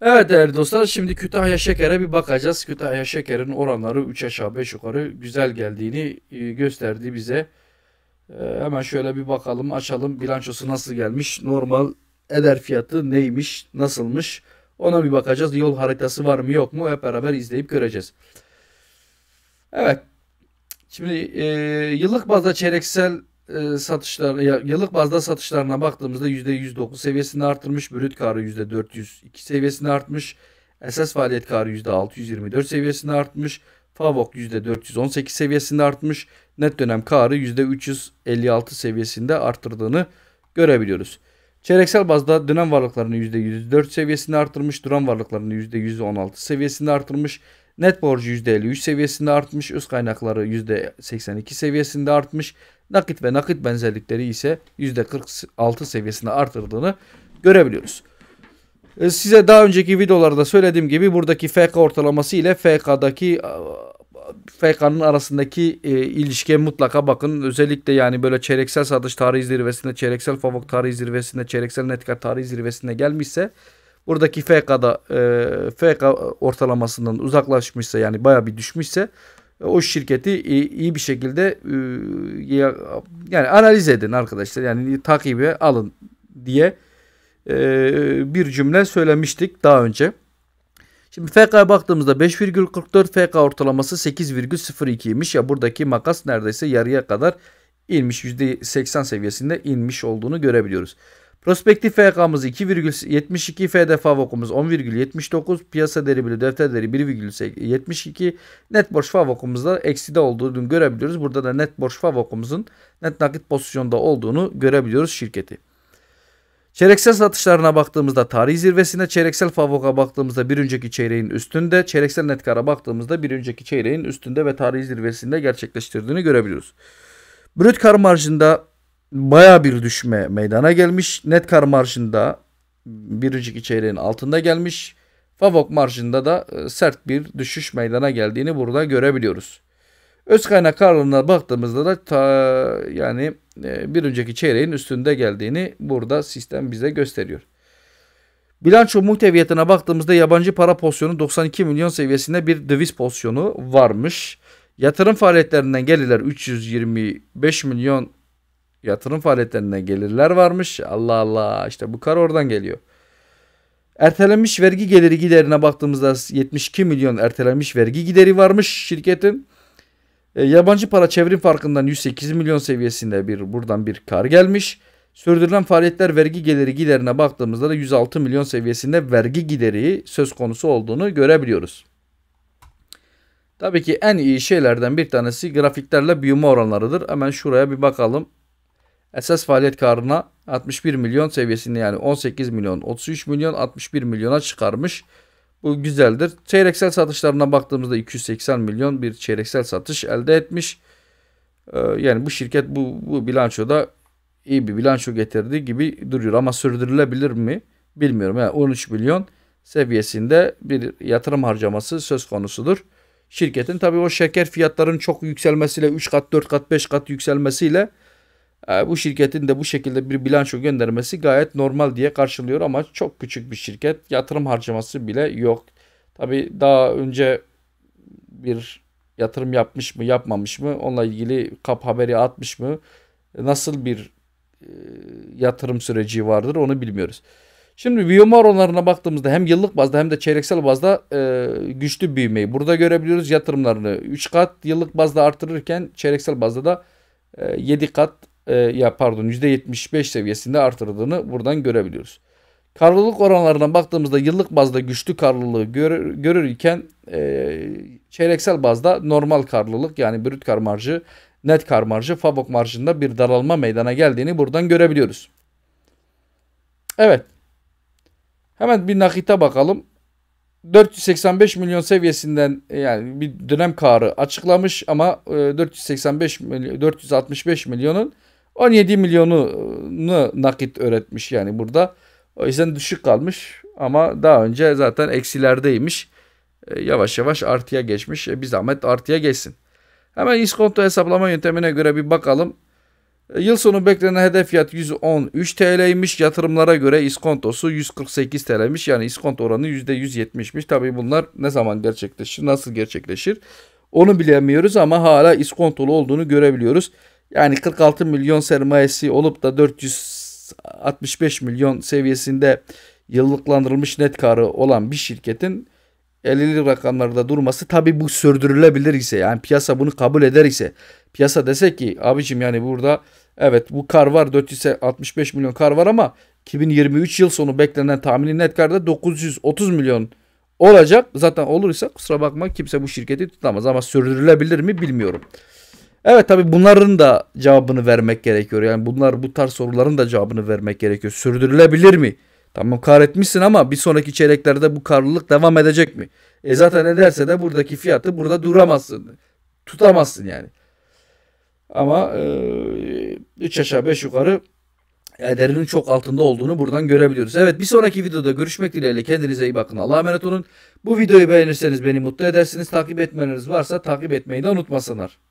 Evet değerli dostlar şimdi Kütahya Şeker'e bir bakacağız. Kütahya Şeker'in oranları 3 aşağı 5 yukarı güzel geldiğini e, gösterdi bize. E, hemen şöyle bir bakalım açalım bilançosu nasıl gelmiş. Normal eder fiyatı neymiş nasılmış ona bir bakacağız. Yol haritası var mı yok mu hep beraber izleyip göreceğiz. Evet şimdi e, yıllık bazda çeyreksel e, satışlar yıllık bazda satışlarına baktığımızda %109 seviyesinde artmış, brüt karı %402 seviyesinde artmış, esas faaliyet karı %624 seviyesinde artmış, FAVOK %418 seviyesinde artmış, net dönem karı %356 seviyesinde arttırdığını görebiliyoruz. Çeyreksel bazda dönem varlıklarını %104 seviyesinde arttırmış, duran varlıklarını %116 seviyesinde arttırmış, net borcu %53 seviyesinde artmış, öz kaynakları %82 seviyesinde artmış, nakit ve nakit benzerlikleri ise %46 seviyesine artırdığını görebiliyoruz. E, size daha önceki videolarda söylediğim gibi buradaki FK ortalaması ile FK'daki e, FK'nın arasındaki e, ilişkiye mutlaka bakın. Özellikle yani böyle çeyreksel satış tarihi zirvesinde, çeyreksel favok tarihi zirvesinde, çeyreksel netkar tarihi zirvesinde gelmişse buradaki FK'da e, FK ortalamasından uzaklaşmışsa yani baya bir düşmüşse o şirketi iyi bir şekilde ıı, yani analiz edin arkadaşlar. Yani takibi alın diye ıı, bir cümle söylemiştik daha önce. Şimdi FK'ya baktığımızda 5,44 FK ortalaması 802 8,02'ymiş. Ya buradaki makas neredeyse yarıya kadar inmiş %80 seviyesinde inmiş olduğunu görebiliyoruz. Prospektif FK'mız 2,72 FDF vakumuz 10,79 piyasa değeri bölü defter değeri 1,72 net borç FAVOK'umuz da ekside olduğunu görebiliyoruz. Burada da net borç FAVOK'umuzun net nakit pozisyonda olduğunu görebiliyoruz şirketi. Çeyreksel satışlarına baktığımızda tarih zirvesinde, çeyreksel favoka baktığımızda bir önceki çeyreğin üstünde, çeyreksel net kara baktığımızda bir önceki çeyreğin üstünde ve tarih zirvesinde gerçekleştirdiğini görebiliyoruz. Brüt kar marjında baya bir düşme meydana gelmiş. net Netkar marşında biricik çeyreğin altında gelmiş. Favok marjında da e, sert bir düşüş meydana geldiğini burada görebiliyoruz. Öz kaynak karlarına baktığımızda da ta, yani e, bir önceki çeyreğin üstünde geldiğini burada sistem bize gösteriyor. Bilanço muhteviyatına baktığımızda yabancı para pozisyonu 92 milyon seviyesinde bir döviz pozisyonu varmış. Yatırım faaliyetlerinden gelirler 325 milyon yatırım faaliyetlerinden gelirler varmış. Allah Allah işte bu kar oradan geliyor. Ertelenmiş vergi geliri giderine baktığımızda 72 milyon ertelenmiş vergi gideri varmış şirketin. E, yabancı para çevrim farkından 108 milyon seviyesinde bir buradan bir kar gelmiş. Sürdürülen faaliyetler vergi geliri giderine baktığımızda da 106 milyon seviyesinde vergi gideri söz konusu olduğunu görebiliyoruz. Tabii ki en iyi şeylerden bir tanesi grafiklerle büyüme oranlarıdır. Hemen şuraya bir bakalım esas faaliyet karına 61 milyon seviyesinde yani 18 milyon 33 milyon 61 milyona çıkarmış. Bu güzeldir. Çeyreksel satışlarına baktığımızda 280 milyon bir çeyreksel satış elde etmiş. Ee, yani bu şirket bu, bu bilançoda iyi bir bilanço getirdiği gibi duruyor ama sürdürülebilir mi bilmiyorum. Yani 13 milyon seviyesinde bir yatırım harcaması söz konusudur. Şirketin tabii o şeker fiyatlarının çok yükselmesiyle 3 kat 4 kat 5 kat yükselmesiyle ee, bu şirketin de bu şekilde bir bilanço göndermesi gayet normal diye karşılıyor ama çok küçük bir şirket yatırım harcaması bile yok. Tabi daha önce bir yatırım yapmış mı yapmamış mı onunla ilgili kap haberi atmış mı nasıl bir e, yatırım süreci vardır onu bilmiyoruz. Şimdi büyüme oranlarına baktığımızda hem yıllık bazda hem de çeyreksel bazda e, güçlü büyümeyi burada görebiliyoruz yatırımlarını. 3 kat yıllık bazda artırırken çeyreksel bazda da e, kat e, ya pardon %75 seviyesinde artırdığını buradan görebiliyoruz. Karlılık oranlarına baktığımızda yıllık bazda güçlü karlılığı görür, görürken e, çeyreksel bazda normal karlılık yani brüt kar marjı, net kar marjı, fabok marjında bir daralma meydana geldiğini buradan görebiliyoruz. Evet. Hemen bir nakite bakalım. 485 milyon seviyesinden e, yani bir dönem karı açıklamış ama 485 e, 465 milyonun 17 milyonunu nakit öğretmiş yani burada. O yüzden düşük kalmış ama daha önce zaten eksilerdeymiş. E, yavaş yavaş artıya geçmiş. E, bir zahmet artıya geçsin. Hemen iskonto hesaplama yöntemine göre bir bakalım. E, yıl sonu beklenen hedef fiyat 113 TL'ymiş. Yatırımlara göre iskontosu 148 TL'ymiş. Yani iskonto oranı %170'miş. Tabii bunlar ne zaman gerçekleşir, nasıl gerçekleşir onu bilemiyoruz ama hala iskontolu olduğunu görebiliyoruz. Yani 46 milyon sermayesi olup da 465 milyon seviyesinde yıllıklandırılmış net karı olan bir şirketin 50'li rakamlarda durması tabi bu sürdürülebilir ise yani piyasa bunu kabul eder ise piyasa dese ki abicim yani burada evet bu kar var 465 milyon kar var ama 2023 yıl sonu beklenen tahmini net karda 930 milyon olacak. Zaten olursa kusura bakma kimse bu şirketi tutamaz ama sürdürülebilir mi bilmiyorum. Evet tabi bunların da cevabını vermek gerekiyor. Yani bunlar bu tarz soruların da cevabını vermek gerekiyor. Sürdürülebilir mi? Tamam kar etmişsin ama bir sonraki çeyreklerde bu karlılık devam edecek mi? E zaten ederse de buradaki fiyatı burada duramazsın. Tutamazsın yani. Ama 3 e, aşağı 5 yukarı ederinin çok altında olduğunu buradan görebiliyoruz. Evet bir sonraki videoda görüşmek dileğiyle kendinize iyi bakın. Allah'a emanet olun. Bu videoyu beğenirseniz beni mutlu edersiniz. Takip etmeniz varsa takip etmeyi de unutmasınlar.